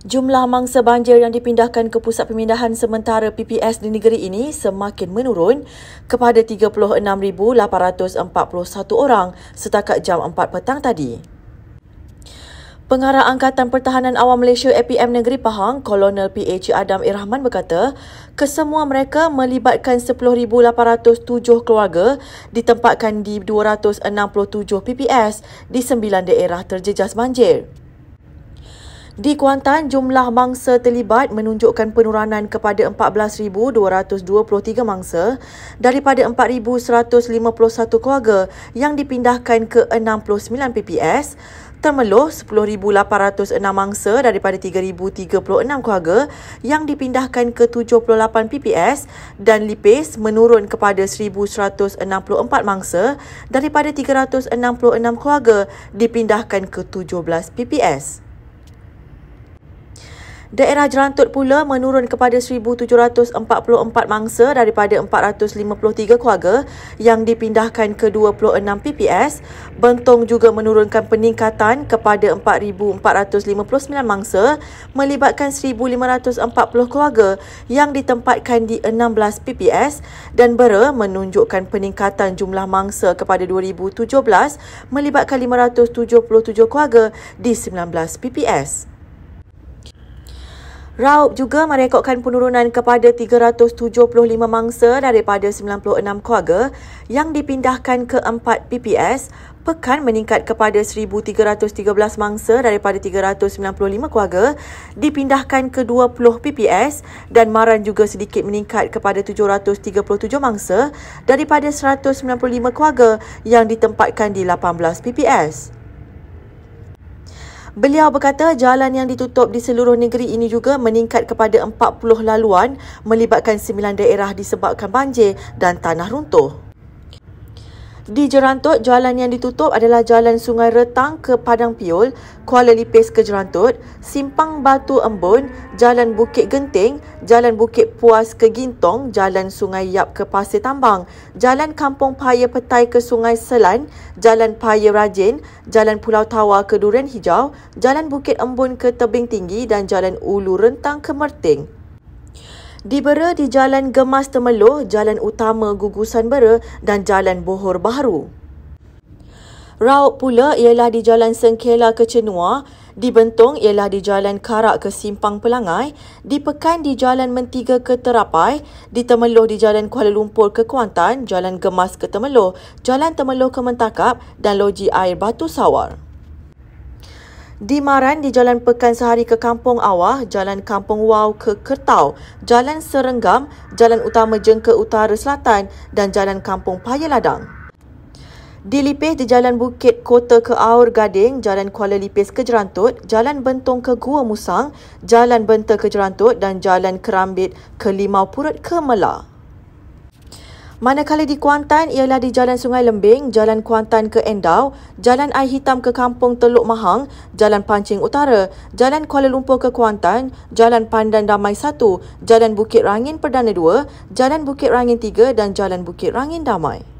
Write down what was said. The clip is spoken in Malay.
Jumlah mangsa banjir yang dipindahkan ke pusat pemindahan sementara PPS di negeri ini semakin menurun kepada 36,841 orang setakat jam 4 petang tadi. Pengarah Angkatan Pertahanan Awam Malaysia APM Negeri Pahang, Kolonel PH Adam Irahman berkata, kesemua mereka melibatkan 10,807 keluarga ditempatkan di 267 PPS di sembilan daerah terjejas banjir. Di Kuantan, jumlah mangsa terlibat menunjukkan penurunan kepada 14,223 mangsa daripada 4,151 keluarga yang dipindahkan ke 69 PPS, termeluh 10,806 mangsa daripada 3,036 keluarga yang dipindahkan ke 78 PPS dan lipis menurun kepada 1,164 mangsa daripada 366 keluarga dipindahkan ke 17 PPS. Daerah Jerantut pula menurun kepada 1744 mangsa daripada 453 keluarga yang dipindahkan ke 26 PPS. Bentong juga menurunkan peningkatan kepada 4459 mangsa melibatkan 1540 keluarga yang ditempatkan di 16 PPS dan Bera menunjukkan peningkatan jumlah mangsa kepada 2017 melibatkan 577 keluarga di 19 PPS. Raub juga merekodkan penurunan kepada 375 mangsa daripada 96 keluarga yang dipindahkan ke 4 PPS. Pekan meningkat kepada 1,313 mangsa daripada 395 keluarga dipindahkan ke 20 PPS dan Maran juga sedikit meningkat kepada 737 mangsa daripada 195 keluarga yang ditempatkan di 18 PPS. Beliau berkata jalan yang ditutup di seluruh negeri ini juga meningkat kepada 40 laluan melibatkan 9 daerah disebabkan banjir dan tanah runtuh. Di Jerantut, jalan yang ditutup adalah jalan Sungai Retang ke Padang Piul, Kuala Lipis ke Jerantut, Simpang Batu Embun, Jalan Bukit Genting, Jalan Bukit Puas ke Gintong, Jalan Sungai Yap ke Pasir Tambang, Jalan Kampung Paya Petai ke Sungai Selan, Jalan Paya Rajin, Jalan Pulau Tawa ke Durian Hijau, Jalan Bukit Embun ke Tebing Tinggi dan Jalan Ulu Rentang ke Merting. Di Bera di Jalan Gemas Temeloh, Jalan Utama Gugusan Bera dan Jalan Bohor Baharu. Raup pula ialah di Jalan Sengkela ke Cenua, di Bentong ialah di Jalan Karak ke Simpang Pelangai, di Pekan di Jalan Mentiga ke Terapai, di Temeloh di Jalan Kuala Lumpur ke Kuantan, Jalan Gemas ke Temeloh, Jalan Temeloh ke Mentakap dan Loji Air Batu Sawar. Di Maran, di Jalan Pekan Sehari ke Kampung Awah, Jalan Kampung Wau ke Kertau, Jalan Serenggam, Jalan Utama Jengke Utara Selatan dan Jalan Kampung Paya Ladang. Di Lipis, di Jalan Bukit Kota ke Aur Gading, Jalan Kuala Lipis ke Jerantut, Jalan Bentong ke Gua Musang, Jalan Benta ke Jerantut dan Jalan Kerambit ke Limau Purut ke Melah. Manakala di Kuantan ialah di Jalan Sungai Lembing, Jalan Kuantan ke Endau, Jalan Air Hitam ke Kampung Teluk Mahang, Jalan Pancing Utara, Jalan Kuala Lumpur ke Kuantan, Jalan Pandan Damai 1, Jalan Bukit Rangin Perdana 2, Jalan Bukit Rangin 3 dan Jalan Bukit Rangin Damai.